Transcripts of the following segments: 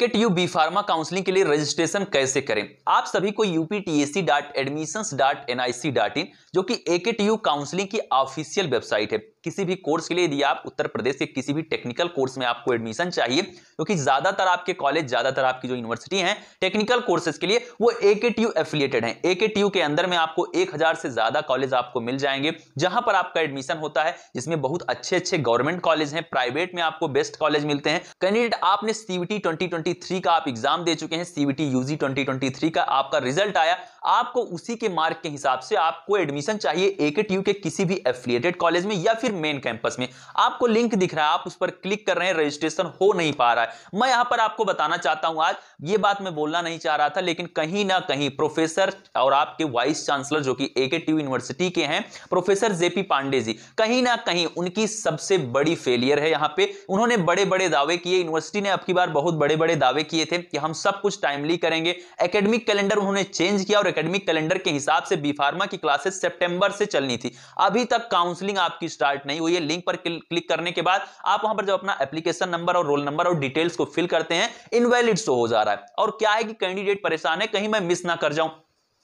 ticket U B pharma counselling के लिए registration कैसे करें आप सभी को UPTAC dot admission dot NIC dot in जो कि एकेटीयू काउंसलिंग की ऑफिशियल वेबसाइट है किसी भी कोर्स के लिए यदि आप उत्तर प्रदेश के किसी भी टेक्निकल कोर्स में आपको एडमिशन चाहिए क्योंकि तो ज्यादातर आपके कॉलेज ज्यादातर आपकी जो यूनिवर्सिटी है टेक्निकल कोर्सेज के लिए वो ए के टी एफिलिएटेड है ए के टी के अंदर में आपको एक हजार से ज्यादा कॉलेज आपको मिल जाएंगे जहां पर आपका एडमिशन होता है जिसमें बहुत अच्छे अच्छे गवर्नमेंट कॉलेज है प्राइवेट में आपको बेस्ट कॉलेज मिलते हैं कैंडिडेट आपने सीवीटी थ्री का आप एग्जाम दे चुके हैं सीवीटी यूजी थ्री का आपका रिजल्ट आया आपको उसी के मार्क के हिसाब से आपको एडमिशन चाहिए ए के टी के किसी भी एफिलिएटेड कॉलेज में या फिर फिर मेन कैंपस में आपको लिंक दिख रहा है आप उस पर क्लिक कर रहे हैं रजिस्ट्रेशन हो नहीं पा रहा है मैं यहां पर आपको बताना चाहता हूं आज ये बात मैं बोलना नहीं चाह रहा था लेकिन कहीं ना कहीं प्रोफेसर और आपके वाइस चांसलर जो कि ए यूनिवर्सिटी के हैं प्रोफेसर जेपी पांडे जी कहीं ना कहीं उनकी सबसे बड़ी फेलियर है यहाँ पे उन्होंने बड़े बड़े दावे किए यूनिवर्सिटी ने अब बार बहुत बड़े बड़े दावे किए थे कि हम सब कुछ टाइमली करेंगे एकेडमिक कैलेंडर उन्होंने चेंज किया और एकेडमिक कैलेंडर के हिसाब से बीफार्मा की क्लासेस सेप्टेंबर से चलनी थी अभी तक काउंसलिंग आपकी स्टार्ट स्टार्ट नहीं हुई है लिंक पर क्लिक करने के बाद आप वहां पर जब अपना एप्लीकेशन नंबर और रोल नंबर और डिटेल्स को फिल करते हैं इनवैलिड शो हो जा रहा है और क्या है कि कैंडिडेट परेशान है कहीं मैं मिस ना कर जाऊं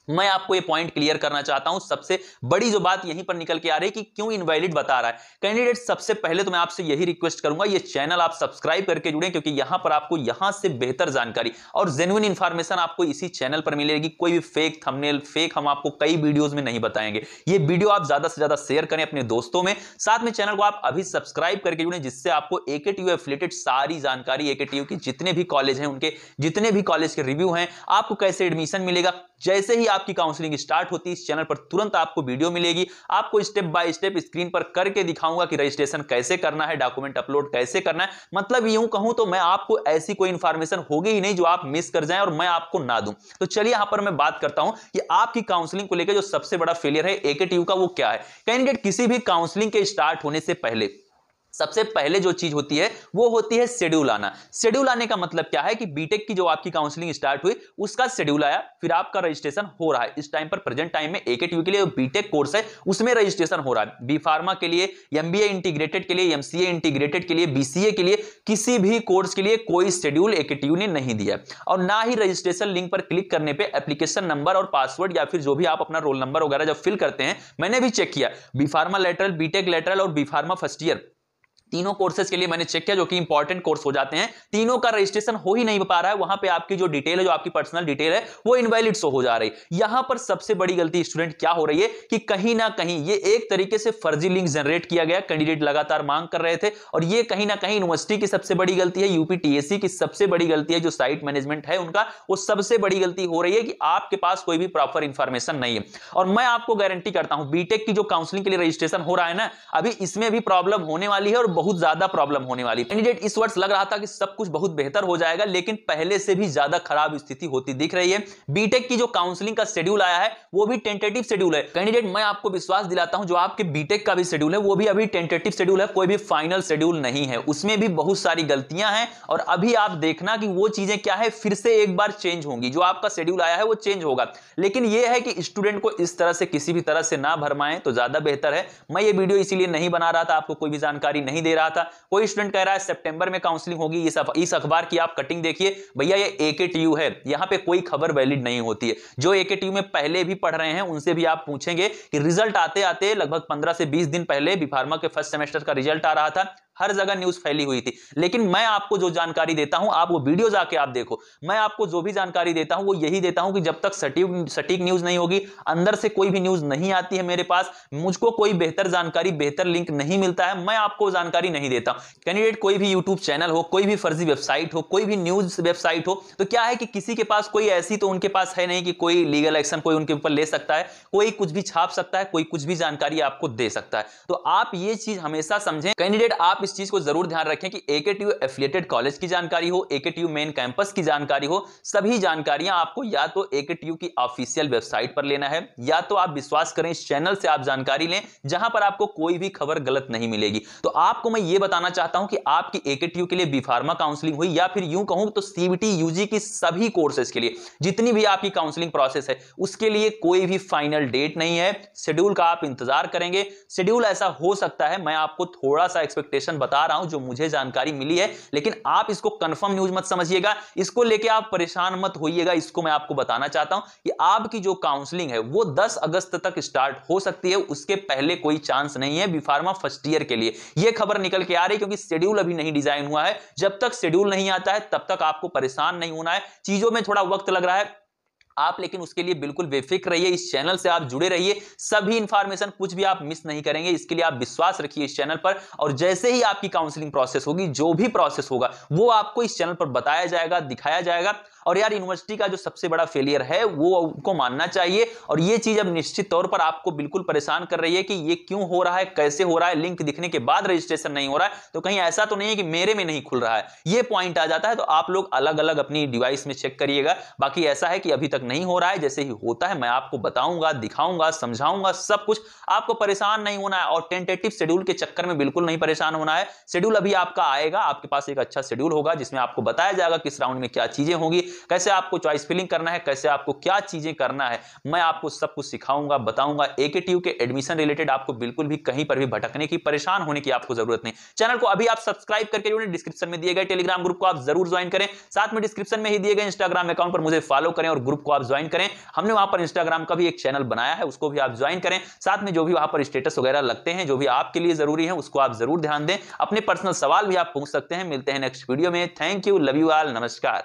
मैं आपको ये पॉइंट क्लियर करना चाहता हूं सबसे बड़ी जो बात यहीं पर निकल के आ रही है कि क्यों इनवैलिड बता रहा है कैंडिडेट सबसे पहले तो मैं आपसे यही रिक्वेस्ट करूंगा ये चैनल आप सब्सक्राइब करके जुड़े क्योंकि यहां पर आपको यहां से बेहतर जानकारी और जेन्युन इन्फॉर्मेशन आपको इसी चैनल पर मिलेगी कोई भी फेक थमनेल फेक हम आपको कई वीडियोज में नहीं बताएंगे ये वीडियो आप ज्यादा से ज्यादा शेयर करें अपने दोस्तों में साथ में चैनल को आप अभी सब्सक्राइब करके जुड़े जिससे आपको एके के रिलेटेड सारी जानकारी एके की जितने भी कॉलेज हैं उनके जितने भी कॉलेज के रिव्यू हैं आपको कैसे एडमिशन मिलेगा जैसे ही आपकी काउंसलिंग स्टार्ट होती है इस चैनल पर तुरंत आपको वीडियो मिलेगी आपको स्टेप बाय स्टेप स्क्रीन पर करके दिखाऊंगा कि रजिस्ट्रेशन कैसे करना है डॉक्यूमेंट अपलोड कैसे करना है मतलब यूं कहूं तो मैं आपको ऐसी कोई इंफॉर्मेशन होगी ही नहीं जो आप मिस कर जाए और मैं आपको ना दूं तो चलिए यहां पर मैं बात करता हूं कि आपकी काउंसलिंग को लेकर जो सबसे बड़ा फेलियर है एके का वो क्या है कैंडिडेट किसी भी काउंसलिंग के स्टार्ट होने से पहले सबसे पहले जो चीज होती है वो होती है शेड्यूल आना शेड्यूल आने का मतलब क्या है कि बीटेक की जो आपकी काउंसलिंग स्टार्ट हुई उसका शेड्यूल आया फिर आपका रजिस्ट्रेशन हो रहा है इस टाइम पर प्रेजेंट टाइम में एक के लिए बीटेक कोर्स है उसमें रजिस्ट्रेशन हो रहा है बी फार्मा के लिए एम इंटीग्रेटेड के लिए एम इंटीग्रेटेड के लिए बीसीए के लिए किसी भी कोर्स के लिए कोई शेड्यूल एके ने नहीं दिया और ना ही रजिस्ट्रेशन लिंक पर क्लिक करने पर एप्लीकेशन नंबर और पासवर्ड या फिर जो भी आप अपना रोल नंबर वगैरह जब फिल करते हैं मैंने भी चेक किया B pharma lateral B Tech lateral और बी फार्मा फर्स्ट ईयर तीनों कोर्सेज के लिए मैंने चेक किया जो कि इंपॉर्टेंट कोर्स हो जाते हैं तीनों का रजिस्ट्रेशन हो ही नहीं पा रहा है वहां पे आपकी जो डिटेल है जो आपकी पर्सनल डिटेल है वो इनवैलिड हो जा रही है यहां पर सबसे बड़ी गलती स्टूडेंट क्या हो रही है कि कहीं ना कहीं ये एक तरीके से फर्जी लिंक जनरेट किया गया कैंडिडेट लगातार मांग कर रहे थे और ये कहीं ना कहीं यूनिवर्सिटी की सबसे बड़ी गलती है यूपी की सबसे बड़ी गलती है जो साइट मैनेजमेंट है उनका वो सबसे बड़ी गलती हो रही है कि आपके पास कोई भी प्रॉपर इंफॉर्मेशन नहीं है और मैं आपको गारंटी करता हूं बीटेक की जो काउंसिलिंग के लिए रजिस्ट्रेशन हो रहा है ना अभी इसमें भी प्रॉब्लम होने वाली है और बहुत ज्यादा प्रॉब्लम होने वाली कैंडिडेट इस वर्ष लग रहा था कि सब कुछ बहुत बेहतर हो जाएगा लेकिन पहले से भी ज्यादा खराब स्थिति होती दिख रही है बीटेक की जो काउंसलिंग का शेड्यूल आया है वो भी टेंटेटिव शेड्यूल है कैंडिडेट मैं आपको विश्वास दिलाता हूं जो आपके बीटेक का भी शेड्यूल है वो भी अभी टेंटेटिव शेड्यूल है कोई भी फाइनल शेड्यूल नहीं है उसमें भी बहुत सारी गलतियां हैं और अभी आप देखना कि वो चीजें क्या है फिर से एक बार चेंज होंगी जो आपका शेड्यूल आया है वो चेंज होगा लेकिन ये है कि स्टूडेंट को इस तरह से किसी भी तरह से ना भरमाएं तो ज्यादा बेहतर है मैं ये वीडियो इसीलिए नहीं बना रहा था आपको कोई भी जानकारी नहीं दे रहा था कोई स्टूडेंट कह रहा है सितंबर में काउंसलिंग होगी इस इस अखबार की आप कटिंग देखिए भैया ये ए है यहाँ पे कोई खबर वैलिड नहीं होती है जो ए में पहले भी पढ़ रहे हैं उनसे भी आप पूछेंगे कि रिजल्ट आते आते लगभग पंद्रह से बीस दिन पहले बी फार्मा के फर्स्ट सेमेस्टर का रिजल्ट आ रहा था हर जगह न्यूज फैली हुई थी लेकिन मैं आपको जो जानकारी देता हूं आप वो वीडियो जाके आप देखो मैं आपको जो भी जानकारी देता हूं वो यही देता हूं कि जब तक सटीक सटीक न्यूज नहीं होगी अंदर से कोई भी न्यूज नहीं आती है मेरे पास मुझको कोई बेहतर जानकारी बेहतर लिंक नहीं मिलता है मैं आपको जानकारी नहीं देता हूं कैंडिडेट कोई भी यूट्यूब चैनल हो कोई भी फर्जी वेबसाइट हो कोई भी न्यूज वेबसाइट हो तो क्या है कि किसी के पास कोई ऐसी तो उनके पास है नहीं कि कोई लीगल एक्शन कोई उनके ऊपर ले सकता है कोई कुछ भी छाप सकता है कोई कुछ भी जानकारी आपको दे सकता है तो आप ये चीज हमेशा समझें कैंडिडेट आप इस चीज को जरूर ध्यान रखें कि एके ए एफिलिएटेड कॉलेज की जानकारी हो एके ए मेन कैंपस की जानकारी हो सभी जानकारियां आपको या तो एके ए की ऑफिशियल वेबसाइट पर लेना है या तो आप विश्वास करें इस चैनल से आप जानकारी लें जहां पर आपको कोई भी खबर गलत नहीं मिलेगी तो आपको मैं ये बताना चाहता हूं कि आपकी एके ए के लिए बी फार्मा काउंसलिंग हुई या फिर यूं कहूं तो सीबीटी यूजी की सभी कोर्सेज के लिए जितनी भी आपकी काउंसिलिंग प्रोसेस है उसके लिए कोई भी फाइनल डेट नहीं है शेड्यूल का आप इंतजार करेंगे शेड्यूल ऐसा हो सकता है मैं आपको थोड़ा सा एक्सपेक्टेशन इंफॉर्मेशन बता रहा हूं जो मुझे जानकारी मिली है लेकिन आप इसको कंफर्म न्यूज मत समझिएगा इसको लेके आप परेशान मत होइएगा इसको मैं आपको बताना चाहता हूं कि आपकी जो काउंसलिंग है वो 10 अगस्त तक स्टार्ट हो सकती है उसके पहले कोई चांस नहीं है बीफार्मा फर्स्ट ईयर के लिए यह खबर निकल के आ रही क्योंकि शेड्यूल अभी नहीं डिजाइन हुआ है जब तक शेड्यूल नहीं आता है तब तक आपको परेशान नहीं होना है चीजों में थोड़ा वक्त लग रहा है आप लेकिन उसके लिए बिल्कुल बेफिक्र रहिए इस चैनल से आप जुड़े रहिए सभी इंफॉर्मेशन कुछ भी आप मिस नहीं करेंगे इसके लिए आप विश्वास रखिए इस चैनल पर और जैसे ही आपकी काउंसलिंग प्रोसेस होगी जो भी प्रोसेस होगा वो आपको इस चैनल पर बताया जाएगा दिखाया जाएगा और यार यूनिवर्सिटी का जो सबसे बड़ा फेलियर है वो उनको मानना चाहिए और ये चीज अब निश्चित तौर पर आपको बिल्कुल परेशान कर रही है कि ये क्यों हो रहा है कैसे हो रहा है लिंक दिखने के बाद रजिस्ट्रेशन नहीं हो रहा है तो कहीं ऐसा तो नहीं है कि मेरे में नहीं खुल रहा है ये पॉइंट आ जाता है तो आप लोग अलग अलग अपनी डिवाइस में चेक करिएगा बाकी ऐसा है कि अभी तक नहीं हो रहा है जैसे ही होता है मैं आपको बताऊंगा दिखाऊंगा समझाऊंगा सब कुछ आपको परेशान नहीं होना है और टेंटेटिव शेड्यूल के चक्कर में बिल्कुल नहीं परेशान होना है शेड्यूल अभी आपका आएगा आपके पास एक अच्छा शेड्यूल होगा जिसमें आपको बताया जाएगा किस राउंड में क्या चीजें होंगी कैसे आपको चॉइस फिलिंग करना है कैसे आपको क्या चीज़ें करना है मैं आपको सब कुछ सिखाऊंगा बताऊंगा ए के टी के एडमिशन रिलेटेड आपको बिल्कुल भी कहीं पर भी भटकने की परेशान होने की आपको जरूरत नहीं चैनल को अभी आप सब्सक्राइब करके डिस्क्रिप्शन में दिए गए टेलीग्राम ग्रुप को आप जरूर ज्वाइन करें साथ में डिस्क्रिप्शन में ही दिए गए इंस्टाग्राम अकाउंट पर मुझे फॉलो करें और ग्रुप को आप ज्वाइन करें हमने वहां पर इंस्टाग्राम का भी एक चैनल बनाया है उसको भी आप ज्वाइन करें साथ में जो भी वहां पर स्टेटस वगैरह लगते हैं जो भी आपके लिए जरूरी है उसको आप जरूर ध्यान दें अपने पर्सनल सवाल भी आप पूछ सकते हैं मिलते हैं नेक्स्ट वीडियो में thank you love you all नमस्कार